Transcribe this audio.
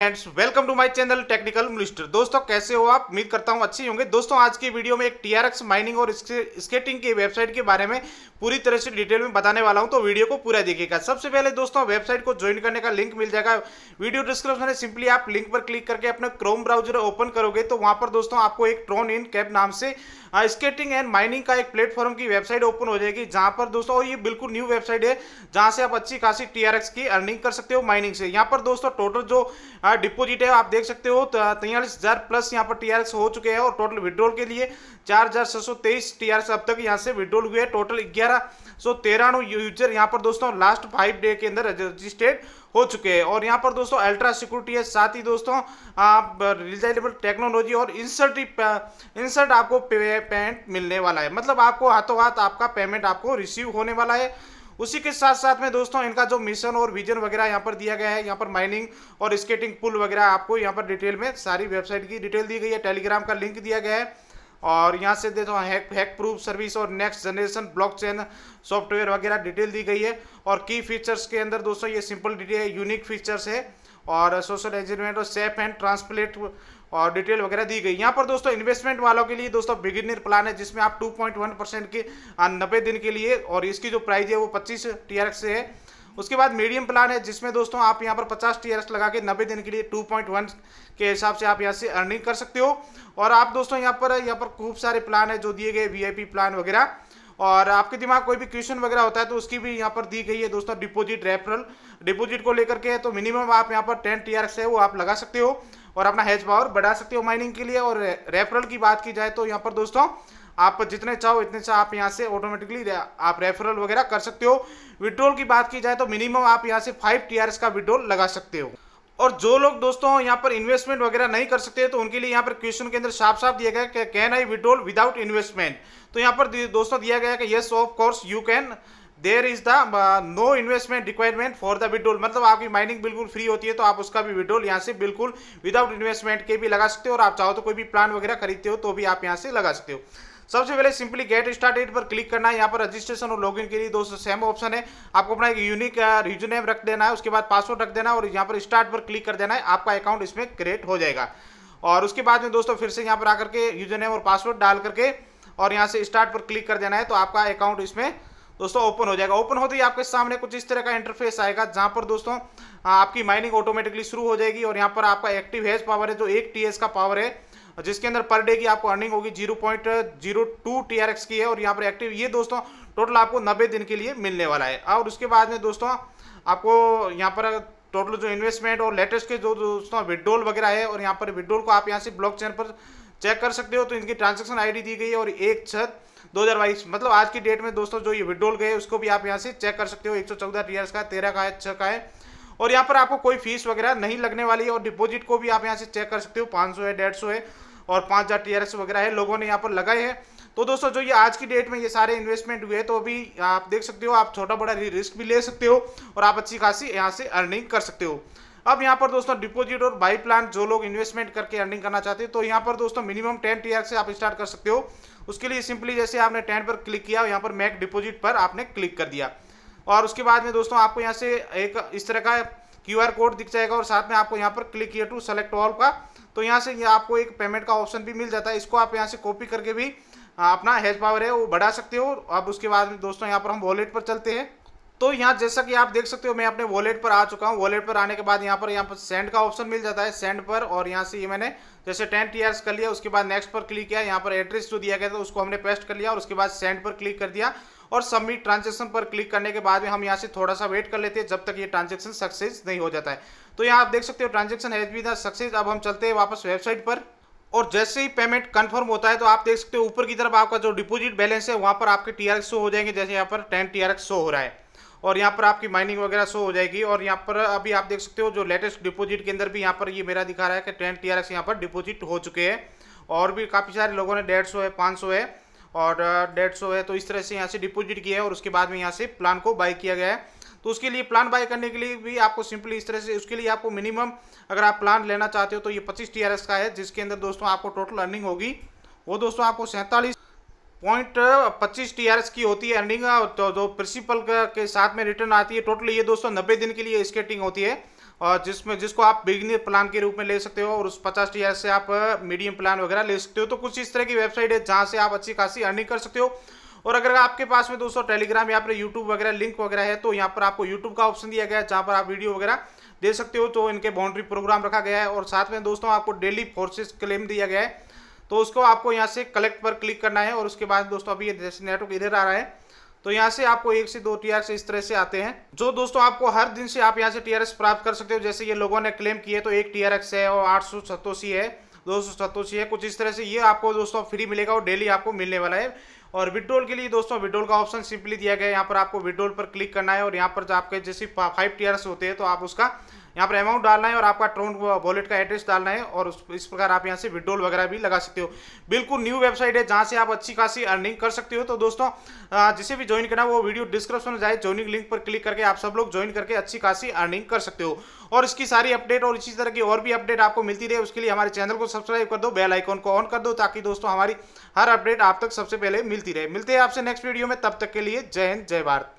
friends welcome to my channel technical minister दोस्तों कैसे हो आप उम्मीद करता हूं अच्छी होंगे दोस्तों आज की वीडियो में एक टीआरएक्स माइनिंग और स्केटिंग की वेबसाइट के बारे में पूरी तरह से डिटेल में बताने वाला हूं तो वीडियो को पूरा देखिएगा सबसे पहले दोस्तों वेबसाइट को ज्वाइन करने का लिंक मिल जाएगा वीडियो डिस्क्रिप्शन में सिंपली आप लिंक पर क्लिक करके अपने क्रोम ब्राउजर ओपन करोगे तो वहां पर दोस्तों आपको एक ट्रोन इन कैब नाम से स्केटिंग एंड माइनिंग का एक प्लेटफॉर्म की वेबसाइट ओपन हो जाएगी जहां पर दोस्तों और ये बिल्कुल न्यू वेबसाइट है जहां से आप अच्छी खासी टीआरएक्स की अर्निंग कर सकते हो माइनिंग से यहाँ पर दोस्तों टोटल जो डिपोजिट हाँ, है आप देख सकते हो तैयारीस हज़ार प्लस यहाँ पर टीआरएस हो चुके हैं और टोटल विड्रॉल के लिए चार हज़ार छह सौ तेईस टीआरएस अब तक यहाँ से विड्रॉल हुए हैं टोटल ग्यारह सौ तेरानु यूजर यहाँ पर दोस्तों लास्ट फाइव डे के अंदर रजिस्टर्ड हो चुके हैं और यहाँ पर दोस्तों अल्ट्रा सिक्योरिटी है साथ ही दोस्तों रिलाइजेबल टेक्नोलॉजी और इंसर्ट इंसर्ट आपको पेमेंट मिलने वाला है मतलब आपको हाथों हाथ आपका पेमेंट आपको रिसीव होने वाला है उसी के साथ साथ में दोस्तों इनका जो मिशन और विजन वगैरह यहाँ पर दिया गया है यहाँ पर माइनिंग और स्केटिंग पुल वगैरह आपको यहाँ पर डिटेल में सारी वेबसाइट की डिटेल दी गई है टेलीग्राम का लिंक दिया गया है और यहाँ से देखो हैक हैक प्रूफ सर्विस और नेक्स्ट जनरेशन ब्लॉकचेन सॉफ्टवेयर वगैरह डिटेल दी गई है और की फीचर्स के अंदर दोस्तों ये सिंपल डिटेल है यूनिक फीचर्स है और सोशल एजमेंट और सेफ एंड ट्रांसप्लेट और डिटेल वगैरह दी गई यहाँ पर दोस्तों इन्वेस्टमेंट वालों के लिए दोस्तों बिगिनर प्लान है जिसमें आप 2.1 परसेंट के नब्बे दिन के लिए और इसकी जो प्राइस है वो 25 टी से है उसके बाद मीडियम प्लान है जिसमें दोस्तों आप यहाँ पर 50 टी लगा के नब्बे दिन के लिए 2.1 के हिसाब से आप यहाँ से अर्निंग कर सकते हो और आप दोस्तों यहाँ पर यहाँ पर खूब सारे प्लान है जो दिए गए वी प्लान वगैरह और आपके दिमाग कोई भी क्वेश्चन वगैरह होता है तो उसकी भी यहाँ पर दी गई है दोस्तों डिपोजिट रेफरल डिपोजिट को लेकर के तो मिनिमम आप यहाँ पर टेन टी है वो आप लगा सकते हो और अपना हेज पावर बढ़ा सकते हो माइनिंग के लिए और रेफरल की बात की जाए तो यहाँ पर दोस्तों आप जितने चाहो इतने चाहो आप यहाँ से ऑटोमेटिकली आप रेफरल वगैरह कर सकते हो विड्रोल की बात की जाए तो मिनिमम आप यहाँ से फाइव टी का विड्रोल लगा सकते हो और जो लोग दोस्तों यहाँ पर इन्वेस्टमेंट वगैरह नहीं कर सकते तो उनके लिए यहाँ पर क्वेश्चन के अंदर साफ साफ दिया गया कि can I withdrawal without investment तो यहाँ पर दोस्तों दिया गया कि yes of course you can there is the no investment requirement for the withdrawal मतलब आपकी माइनिंग बिल्कुल फ्री होती है तो आप उसका भी विड्रोल यहाँ से बिल्कुल विदाउट इन्वेस्टमेंट के भी लगा सकते हो और आप चाहो तो कोई भी प्लान वगैरह खरीदते हो तो भी आप यहाँ से लगा सकते हो सबसे पहले सिंपली गेट एट पर क्लिक करना है यहाँ पर रजिस्ट्रेशन और लॉगिन के लिए दोस्तों सेम ऑप्शन है आपको अपना एक यूनिक रिज्यू नेम रख देना है उसके बाद पासवर्ड रख देना है और यहाँ पर स्टार्ट पर क्लिक कर देना है आपका अकाउंट इसमें क्रिएट हो जाएगा और उसके बाद में दोस्तों फिर से यहाँ पर आकर के यूजर नेम और पासवर्ड डाल करके और यहाँ से स्टार्ट पर क्लिक कर देना है तो आपका अकाउंट इसमें दोस्तों ओपन हो जाएगा ओपन होते ही आपके सामने कुछ इस तरह का इंटरफेस आएगा जहाँ पर दोस्तों आपकी माइनिंग ऑटोमेटिकली शुरू हो जाएगी और यहाँ पर आपका एक्टिव हैज पावर है जो एक टी का पावर है जिसके अंदर पर डे की आपको अर्निंग होगी zero point zero two T R X की है और यहाँ पर एक्टिव ये दोस्तों टोटल आपको नब्बे दिन के लिए मिलने वाला है और उसके बाद में दोस्तों आपको यहाँ पर टोटल जो इन्वेस्टमेंट और लेटेस्ट के जो दोस्तों विड्रोल वगैरह है और यहाँ पर विड्रोल को आप यहाँ से ब्लॉक चैन पर चेक कर सकते हो तो इनकी ट्रांजेक्शन आई दी गई है और एक छत दो हज़ार बाईस मतलब आज की डेट में दोस्तों जो ये विड्रोल गए उसको भी आप यहाँ से चेक कर सकते हो एक सौ चौदह रियर्स का तेरह का है छः का है और यहाँ पर आपको कोई फीस वगैरह नहीं लगने वाली है और डिपॉजिट को भी आप यहाँ से चेक कर सकते हो 500 सौ है डेढ़ सौ है और पाँच हज़ार टी वगैरह है लोगों ने यहाँ पर लगाए हैं तो दोस्तों जो ये आज की डेट में ये सारे इन्वेस्टमेंट हुए तो अभी आप देख सकते हो आप छोटा बड़ा रिस्क भी ले सकते हो और आप अच्छी खासी यहाँ से अर्निंग कर सकते हो अब यहाँ पर दोस्तों डिपॉजिट और बाई प्लान जो लोग इन्वेस्टमेंट करके अर्निंग करना चाहते हैं तो यहाँ पर दोस्तों मिनिमम टेन टी से आप स्टार्ट कर सकते हो उसके लिए सिंपली जैसे आपने टेन पर क्लिक किया यहाँ पर मैक डिपॉजिट पर आपने क्लिक कर दिया और उसके बाद में दोस्तों आपको यहाँ से एक इस तरह का क्यू कोड दिख जाएगा और साथ में आपको यहाँ पर क्लिक किया टू सेलेक्ट ऑल का तो यहाँ से आपको एक पेमेंट का ऑप्शन भी मिल जाता है इसको आप यहाँ से कॉपी करके भी अपना हेज पावर है वो बढ़ा सकते हो अब उसके बाद में दोस्तों यहाँ पर हम वॉलेट पर चलते हैं तो यहाँ जैसा कि आप देख सकते हो मैं अपने वॉलेट पर आ चुका हूँ वॉलेट पर आने के बाद यहाँ पर यहाँ पर सेंड का ऑप्शन मिल जाता है सेंड पर और यहाँ से ये यह मैंने जैसे टेन टी कर लिया उसके बाद नेक्स्ट पर क्लिक किया यहाँ पर एड्रेस जो दिया गया था उसको हमने पेस्ट कर लिया और उसके बाद सेंड पर क्लिक कर दिया और सबमिट ट्रांजेक्शन पर क्लिक करने के बाद में हम यहाँ से थोड़ा सा वेट कर लेते हैं जब तक ये ट्रांजेक्शन सक्सेस नहीं हो जाता है तो यहाँ आप देख सकते हो ट्रांजेक्शन हैज बीन सक्सेस अब हम चलते हैं वापस वेबसाइट पर और जैसे ही पेमेंट कंफर्म होता है तो आप देख सकते हो ऊपर की तरफ आपका जो डिपॉजिट बैलेंस है वहाँ पर आपके टी शो हो जाएंगे जैसे यहाँ पर टेन टी शो हो रहा है और यहाँ पर आपकी माइनिंग वगैरह शो हो जाएगी और यहाँ पर अभी आप देख सकते हो जो लेटेस्ट डिपॉजिट के अंदर भी यहाँ पर ये मेरा दिखा रहा है कि टेन टी आर यहाँ पर डिपोजिट हो चुके हैं और भी काफ़ी सारे लोगों ने डेढ़ सौ है पाँच सौ है और डेढ़ सौ है तो इस तरह से यहाँ से डिपोजिट किया है और उसके बाद में यहाँ से प्लान को बाय किया गया है तो उसके लिए प्लान बाय करने के लिए भी आपको सिंपली इस तरह से उसके लिए आपको मिनिमम अगर आप प्लान लेना चाहते हो तो ये पच्चीस टी का है जिसके अंदर दोस्तों आपको टोटल अर्निंग होगी वो दोस्तों आपको सैंतालीस पॉइंट पच्चीस टी की होती है अर्निंग तो जो प्रिंसिपल के साथ में रिटर्न आती है टोटल ये दोस्तों नब्बे दिन के लिए स्केटिंग होती है और जिसमें जिसको आप बिगनर प्लान के रूप में ले सकते हो और उस पचास टी से आप मीडियम uh, प्लान वगैरह ले सकते हो तो कुछ इस तरह की वेबसाइट है जहाँ से आप अच्छी खासी अर्निंग कर सकते हो और अगर आपके पास में दोस्तों टेलीग्राम या फिर यूट्यूब वगैरह लिंक वगैरह है तो यहाँ पर आपको यूट्यूब का ऑप्शन दिया गया है जहाँ पर आप वीडियो वगैरह दे सकते हो तो इनके बाउंड्री प्रोग्राम रखा गया है और साथ में दोस्तों आपको डेली फोर्सेस क्लेम दिया गया है तो उसको आपको यहाँ से कलेक्ट पर क्लिक करना है और उसके बाद दोस्तों अभी ये नेटवर्क इधर आ रहा है तो यहाँ से आपको एक से दो टीआरएस इस तरह से आते हैं जो दोस्तों आपको हर दिन से आप यहाँ से टीआरएस प्राप्त कर सकते हो जैसे ये लोगों ने क्लेम किए तो एक टीआरएस है और आठ सौ सत्तोसी है दो सौ सत्तोसी है कुछ इस तरह से ये आपको दोस्तों फ्री मिलेगा और डेली आपको मिलने वाला है और विड्रोल के लिए दोस्तों विड्रोल का ऑप्शन सिंपली दिया गया है यहाँ पर आपको विड्रोल पर क्लिक करना है और यहाँ पर आपके जैसे फाइव टीआरएस होते हैं तो आप उसका यहाँ पर अमाउंट डालना है और आपका ट्रोन वॉलेट uh, का एड्रेस डालना है और इस प्रकार आप यहाँ से विड्रोल वगैरह भी लगा सकते हो बिल्कुल न्यू वेबसाइट है जहाँ से आप अच्छी खासी अर्निंग कर सकते हो तो दोस्तों uh, जिसे भी ज्वाइन करना वो वीडियो डिस्क्रिप्शन में जाए ज्वाइनिंग लिंक पर क्लिक करके आप सब लोग ज्वाइन करके अच्छी खासी अर्निंग कर सकते हो और इसकी सारी अपडेट और इसी तरह की और भी अपडेट आपको मिलती रहे उसके लिए हमारे चैनल को सब्सक्राइब कर दो बेल आइकॉन को ऑन कर दो ताकि दोस्तों हमारी हर अपडेट आप तक सबसे पहले मिलती रहे मिलते हैं आपसे नेक्स्ट वीडियो में तब तक के लिए जय हिंद जय भारत